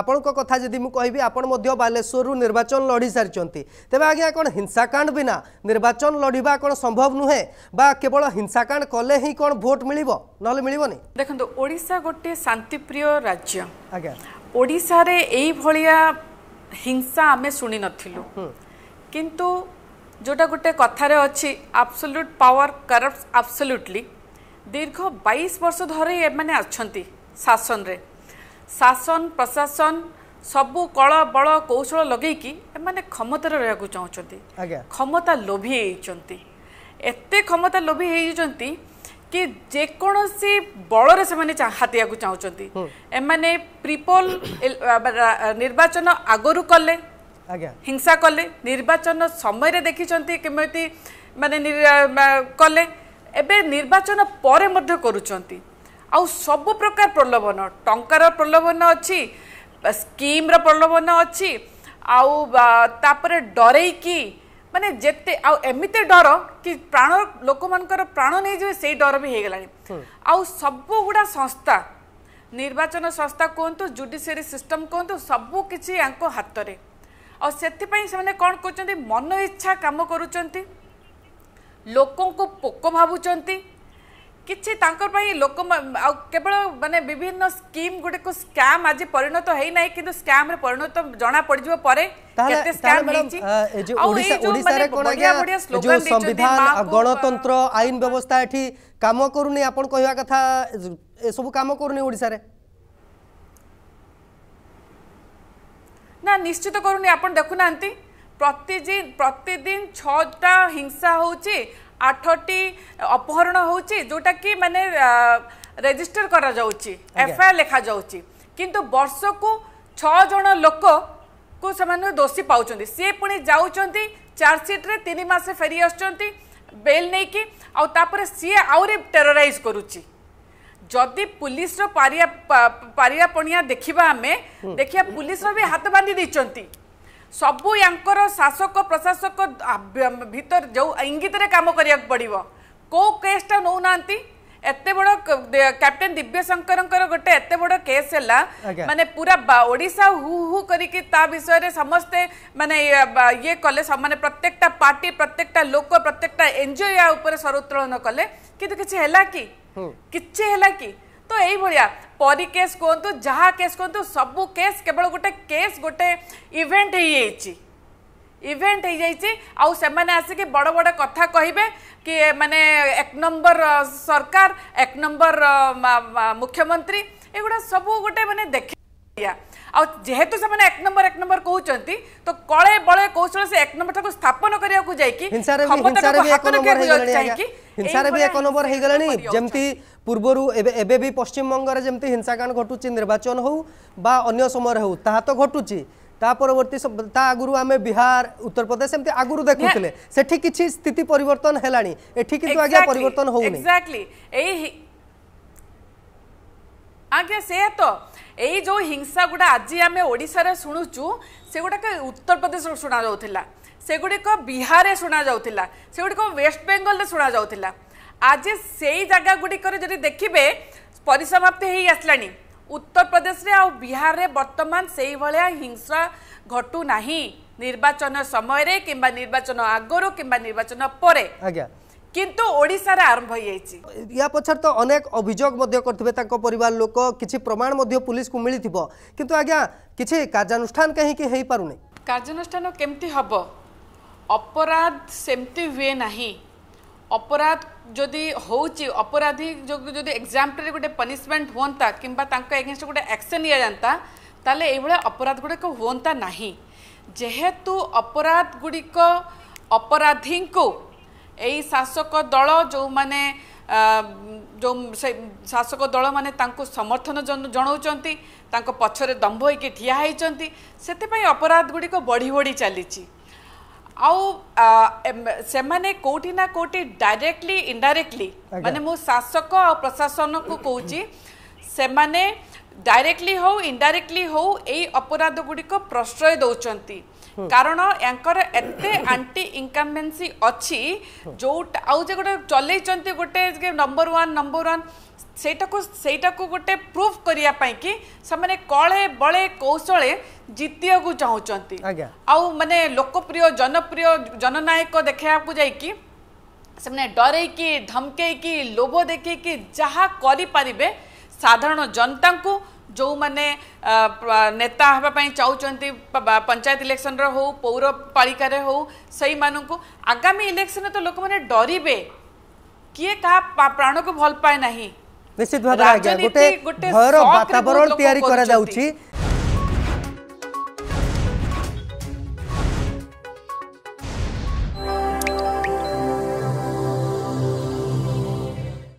ଆପଣଙ୍କ କଥା ଯଦି ମୁଁ କହିବି ଆପଣ ମଧ୍ୟ ବାଲେଶ୍ୱରରୁ ନିର୍ବାଚନ ଲଢ଼ି ସାରିଛନ୍ତି ତେବେ ଆଜ୍ଞା କ'ଣ ହିଂସାକାଣ୍ଡ ବିନା ନିର୍ବାଚନ ଲଢ଼ିବା କ'ଣ ସମ୍ଭବ ନୁହେଁ ବା କେବଳ ହିଂସାକାଣ୍ଡ କଲେ ହିଁ କ'ଣ ଭୋଟ ମିଳିବ ନହେଲେ ମିଳିବନି ଦେଖନ୍ତୁ ଓଡ଼ିଶା ଗୋଟିଏ ଶାନ୍ତିପ୍ରିୟ ରାଜ୍ୟ ଆଜ୍ଞା ଓଡ଼ିଶାରେ ଏଇଭଳିଆ ହିଂସା ଆମେ ଶୁଣିନଥିଲୁ କିନ୍ତୁ ଯେଉଁଟା ଗୋଟେ କଥାରେ ଅଛି ଆବସଲ୍ୟୁଟ୍ ପାୱାର କରପ୍ଟ ଆବସଲ୍ୟୁଟଲି ଦୀର୍ଘ ବାଇଶ ବର୍ଷ ଧରି ଏମାନେ ଅଛନ୍ତି ଶାସନରେ ଶାସନ ପ୍ରଶାସନ ସବୁ କଳ ବଳ କୌଶଳ ଲଗେଇକି ଏମାନେ କ୍ଷମତାରେ ରହିବାକୁ ଚାହୁଁଛନ୍ତି କ୍ଷମତା ଲୋଭି ହେଇଛନ୍ତି ଏତେ କ୍ଷମତା ଲୋଭି ହେଇଯାଇଛନ୍ତି କି ଯେକୌଣସି ବଳରେ ସେମାନେ ହାତିବାକୁ ଚାହୁଁଛନ୍ତି ଏମାନେ ପ୍ରିପୋଲ ନିର୍ବାଚନ ଆଗରୁ କଲେ ହିଂସା କଲେ ନିର୍ବାଚନ ସମୟରେ ଦେଖିଛନ୍ତି କେମିତି ମାନେ କଲେ ଏବେ ନିର୍ବାଚନ ପରେ ମଧ୍ୟ କରୁଛନ୍ତି ଆଉ ସବୁ ପ୍ରକାର ପ୍ରଲୋଭନ ଟଙ୍କାର ପ୍ରଲୋଭନ ଅଛି ସ୍କିମ୍ର ପ୍ରଲୋଭନ ଅଛି ଆଉ ତାପରେ ଡରେଇକି ମାନେ ଯେତେ ଆଉ ଏମିତି ଡର କି ପ୍ରାଣ ଲୋକମାନଙ୍କର ପ୍ରାଣ ନେଇଯିବେ ସେଇ ଡର ବି ହେଇଗଲାଣି ଆଉ ସବୁଗୁଡ଼ା ସଂସ୍ଥା ନିର୍ବାଚନ ସଂସ୍ଥା କୁହନ୍ତୁ ଜୁଡ଼ିସିଆରି ସିଷ୍ଟମ୍ କୁହନ୍ତୁ ସବୁ କିଛି ୟାଙ୍କ ହାତରେ ଆଉ ସେଥିପାଇଁ ସେମାନେ କ'ଣ କରୁଛନ୍ତି ମନ ଇଚ୍ଛା କାମ କରୁଛନ୍ତି ଲୋକଙ୍କୁ ପୋକ ଭାବୁଛନ୍ତି କିଛି ତାଙ୍କ ପାଇଁ ଲୋକ ଆଉ କେବଳ ମାନେ ବିଭିନ୍ନ ସ୍କିମ୍ ଗୁଡ଼ିକୁ ସ୍କାମ୍ ଆଜି ପରିଣତ ହେଇନାହିଁ କିନ୍ତୁ ସ୍କାମ୍ରେ ପରିଣତ ଜଣା ପଡ଼ିଯିବ ପରେ କେତେ ସ୍କାମ୍ ହେଇଛି ଆଉ ଏଇ ଯୋଉ ମାନେ ବଢ଼ିଆ ବଢ଼ିଆ ସ୍ଲୋଗାନ ଦେଇଛନ୍ତି ଗଣତନ୍ତ୍ର ଆଇନ ବ୍ୟବସ୍ଥା ଏଠି କାମ କରୁନି ଆପଣ କହିବା କଥା ଏସବୁ କାମ କରୁନି ଓଡ଼ିଶାରେ ନା ନିଶ୍ଚିତ କରୁନି ଆପଣ ଦେଖୁନାହାନ୍ତି ପ୍ରତିଦିନ ପ୍ରତିଦିନ ଛଅଟା ହିଂସା ହେଉଛି আঠটি অপহরণ হচ্ছে যেটা কি মানে রেজিষ্টর করা যাচ্ছে এফআইআর লেখা যাচ্ছে কিন্তু বর্ষকু ছজন লোক কু সে দোষী পাচ্ছেন সি পুঁ যাচ্ছেন চার্জসিট্রে তিন মাসে ফেরি আসছেন বেল নেইকি আপরে সি আহরি টেরোরাইজ করুচি যদি পুলিশর পারিয়া পারিয়াপণিয়া দেখিবা আমি দেখিবা পুলিশর বি হাত বাঁধি দিয়েছেন ସବୁ ୟାଙ୍କର ଶାସକ ପ୍ରଶାସକ ଭିତରେ ଯେଉଁ ଇଙ୍ଗିତରେ କାମ କରିବାକୁ ପଡ଼ିବ କେଉଁ କେସ୍ଟା ନେଉନାହାନ୍ତି ଏତେ ବଡ଼ କ୍ୟାପ୍ଟେନ୍ ଦିବ୍ୟଶଙ୍କରଙ୍କର ଗୋଟେ ଏତେ ବଡ଼ କେସ୍ ହେଲା ମାନେ ପୁରା ଓଡ଼ିଶା ହୁ ହୁ କରିକି ତା ବିଷୟରେ ସମସ୍ତେ ମାନେ ଇଏ କଲେ ମାନେ ପ୍ରତ୍ୟେକଟା ପାର୍ଟି ପ୍ରତ୍ୟେକଟା ଲୋକ ପ୍ରତ୍ୟେକଟା ଏନ୍ଜିଓ ୟା ଉପରେ ସରଉତ୍ତୋଳନ କଲେ କିନ୍ତୁ କିଛି ହେଲା କି କିଛି ହେଲା କି তো এইভাবে পরী কেস কুহতু যা কেস কুহতু সবু কেস কেবল গোটে কেস গোটে ইভেন্ট হয়েযাইছি ইভেন্ট হয়েযাইছি আউ সেমানে আসিকি বড় বড় কথা কহিবে কি মানে এক নম্বর সরকার এক নম্বর মুখ্যমন্ত্রী এগুলা সবু গোটে মানে দেখে आेतु से एक नंबर एक नंबर कहते तो कले बले कौशल से एक नंबर ठाकुर स्थापन करा पूर्वर एवं भी पश्चिम बंगाल जमी हिंसाकांड घटू निर्वाचन हो समय हो तो घटू ता परवर्ती ता आगुरु आमे बिहार उत्तर प्रदेश एमती आगुरु देखुले सेठी किछि स्थिति परिवर्तन हेलानी एठी किंतु आगे ଆଜ୍ଞା ସେ ତ ଏଇ ଯେଉଁ ହିଂସା ଗୁଡ଼ା ଆଜି ଆମେ ଓଡ଼ିଶାରେ ଶୁଣୁଛୁ ସେଗୁଡ଼ାକ ଉତ୍ତରପ୍ରଦେଶରୁ ଶୁଣାଯାଉଥିଲା ସେଗୁଡ଼ିକ ବିହାରରେ ଶୁଣାଯାଉଥିଲା ସେଗୁଡ଼ିକ ୱେଷ୍ଟବେଙ୍ଗଲରେ ଶୁଣାଯାଉଥିଲା ଆଜି ସେଇ ଜାଗା ଗୁଡ଼ିକରେ ଯଦି ଦେଖିବେ ପରିସମାପ୍ତି ହେଇ ଆସିଲାଣି ଉତ୍ତରପ୍ରଦେଶରେ ଆଉ ବିହାରରେ ବର୍ତ୍ତମାନ ସେଇଭଳିଆ ହିଂସା ଘଟୁନାହିଁ ନିର୍ବାଚନ ସମୟରେ କିମ୍ବା ନିର୍ବାଚନ ଆଗରୁ କିମ୍ବା ନିର୍ବାଚନ ପରେ ଆଜ୍ଞା किंतु ओडिसा आरंभ या पछर तो अनेक अभोग कर लोक किसी प्रमाण पुलिस को मिली थी कि आज्ञा किसी कार्यानुष्ठान कहीं कार्यानुष्ठान केमती हम अपराध सेमती हुए ना अपराध जदि होपराधी जो जो एक्जामपल गोटे पनीशमेंट हाँ किगेन्स्ट गोटे एक्शन दिजाता तेल ये अपराध गुड़ाक हाँ ना जेहेतु अपराध गुड़िक अपराधी को ଏଇ ଶାସକ ଦଳ ଯେଉଁମାନେ ଯେଉଁ ସେ ଶାସକ ଦଳମାନେ ତାଙ୍କୁ ସମର୍ଥନ ଜଣାଉଛନ୍ତି ତାଙ୍କ ପଛରେ ଦମ୍ଭ ହୋଇକି ଠିଆ ହୋଇଛନ୍ତି ସେଥିପାଇଁ ଅପରାଧ ଗୁଡ଼ିକ ବଢ଼ି ବଢ଼ି ଚାଲିଛି ଆଉ ସେମାନେ କେଉଁଠି ନା କେଉଁଠି ଡାଇରେକ୍ଟଲି ଇନ୍ଡାଇରେକ୍ଟଲି ମାନେ ମୁଁ ଶାସକ ଆଉ ପ୍ରଶାସନକୁ କହୁଛି ସେମାନେ डायरेक्टली हो इनडायरेक्टली हो यही अपराध गुड़िक प्रश्रय दौरान कारण यांकर एते आंटी इनकमेन्सी अच्छी जो आज गोटे चल गोटे नंबर वन नंबर वन से गोटे प्रूफ करने कले बड़े कौशले जितया को चाहूँ आउ मान लोकप्रिय जनप्रिय जननायक देखा जाने डरईकी धमके लोभ देखे जहाँ करें ସାଧାରଣ ଜନତାଙ୍କୁ ଯେଉଁମାନେ ନେତା ହେବା ପାଇଁ ଚାହୁଁଛନ୍ତି ପଞ୍ଚାୟତ ଇଲେକ୍ସନ୍ର ହେଉ ପୌରପାଳିକାରେ ହେଉ ସେଇମାନଙ୍କୁ ଆଗାମୀ ଇଲେକ୍ସନ୍ରେ ତ ଲୋକମାନେ ଡରିବେ କିଏ କାହା ପ୍ରାଣକୁ ଭଲ ପାଏ ନାହିଁ ନିଶ୍ଚିତ ଭାବରେ ଆଜ୍ଞା ଗୋଟେ ଭୟର ବାତାବରଣ ତିଆରି କରାଯାଉଛି